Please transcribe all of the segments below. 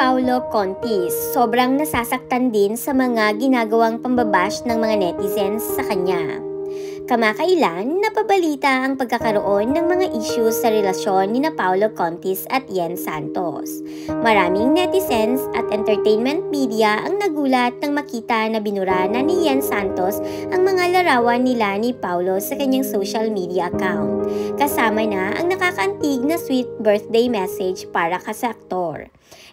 Paolo Contis, sobrang nasasaktan din sa mga ginagawang pambabash ng mga netizens sa kanya. Kamakailan, napabalita ang pagkakaroon ng mga issues sa relasyon ni na Paolo Contis at Yen Santos. Maraming netizens at entertainment media ang nagulat nang makita na binura na ni Yen Santos ang mga larawan nila ni Paolo sa kanyang social media account. Kasama na ang nakakantig na sweet birthday message para ka sa aktor.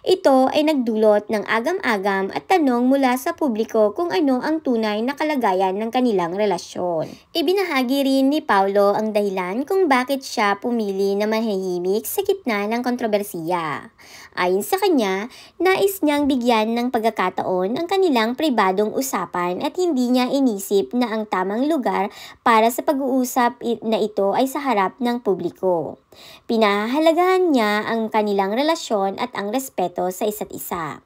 Ito ay nagdulot ng agam-agam at tanong mula sa publiko kung ano ang tunay na kalagayan ng kanilang relasyon. Ibinahagi rin ni Paulo ang dahilan kung bakit siya pumili na mahihimik sa gitna ng kontrobersiya. Ayon sa kanya, nais niyang bigyan ng pagkakataon ang kanilang pribadong usapan at hindi niya inisip na ang tamang lugar para sa pag-uusap na ito ay sa harap ng publiko. Pinahalagahan niya ang kanilang relasyon at ang respeto sa isa't isa.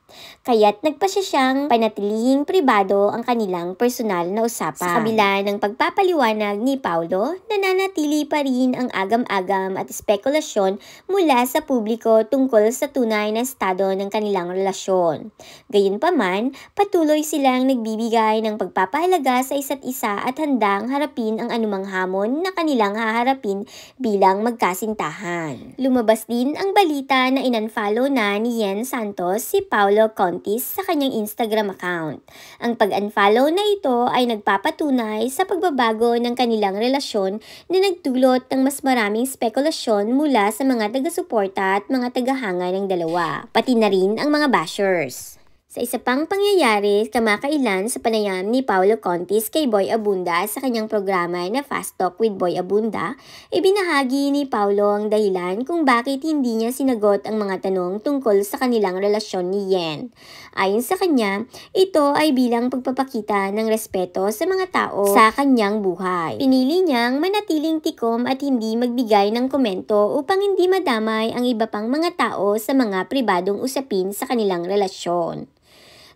Kaya't nagpasya siyang panatilihing pribado ang kanilang personal na usapan. Sa kabila ng pagpapaliwanag paliwanag ni Paulo, nananatili pa rin ang agam-agam at spekulasyon mula sa publiko tungkol sa tunay na estado ng kanilang relasyon. Gayunpaman, patuloy silang nagbibigay ng pagpapahalaga sa isa't isa at handang harapin ang anumang hamon na kanilang haharapin bilang magkasintahan. Lumabas din ang balita na inunfollow na ni Yen Santos si Paulo Contis sa kanyang Instagram account. Ang pag-unfollow na ito ay nagpapatunay sa pagbabago ng kanilang relasyon na nagtulot ng mas maraming spekulasyon mula sa mga taga-suporta at mga tagahanga ng dalawa, pati na rin ang mga bashers. Sa isa pang pangyayari, kamakailan sa panayam ni Paolo Contis kay Boy Abunda sa kanyang programa na Fast Talk with Boy Abunda, ibinahagi ni Paolo ang dahilan kung bakit hindi niya sinagot ang mga tanong tungkol sa kanilang relasyon ni Yen. Ayon sa kanya, ito ay bilang pagpapakita ng respeto sa mga tao sa kanyang buhay. Pinili niyang manatiling tikom at hindi magbigay ng komento upang hindi madamay ang iba pang mga tao sa mga pribadong usapin sa kanilang relasyon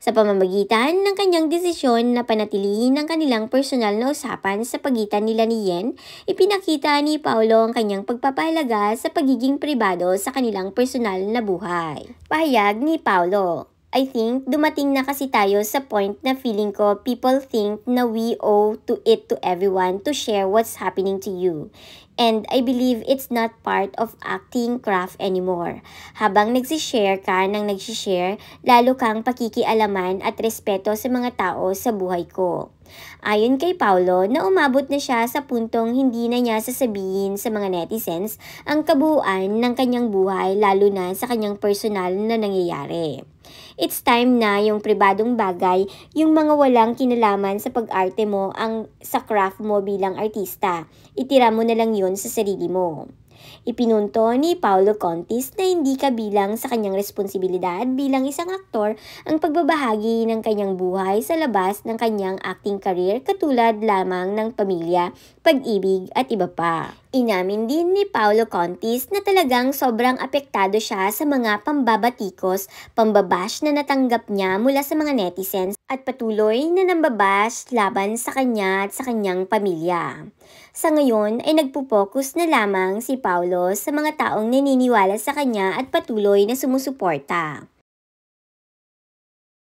sa pamamagitan ng kanyang desisyon na panatilihin ang kanilang personal na usapan sa pagitan nila ni Yen, ipinakita ni Paolo ang kanyang pagpapahalaga sa pagiging pribado sa kanilang personal na buhay. Pahayag ni Paolo, I think dumating na kasi tayo sa point na feeling ko people think na we owe to it to everyone to share what's happening to you. And I believe it's not part of acting craft anymore. Habang nagsishare ka ng nagsishare, lalo kang pakikialaman at respeto sa mga tao sa buhay ko. Ayon kay Paulo, na umabot na siya sa puntong hindi na niya sasabihin sa mga netizens ang kabuuan ng kanyang buhay lalo na sa kanyang personal na nangyayari. It's time na yung pribadong bagay, yung mga walang kinalaman sa pag-arte mo, ang sa craft mo bilang artista. Itira mo na lang yun sa sarili mo. Ipinunto ni Paolo Contis na hindi kabilang sa kanyang responsibilidad bilang isang aktor ang pagbabahagi ng kanyang buhay sa labas ng kanyang acting career katulad lamang ng pamilya, pag-ibig at iba pa. Inamin din ni Paolo Contis na talagang sobrang apektado siya sa mga pambabatikos, pambabash na natanggap niya mula sa mga netizens at patuloy na nambabash laban sa kanya at sa kanyang pamilya. Sa ngayon ay nagpupokus na lamang si Paolo sa mga taong naniniwala sa kanya at patuloy na sumusuporta.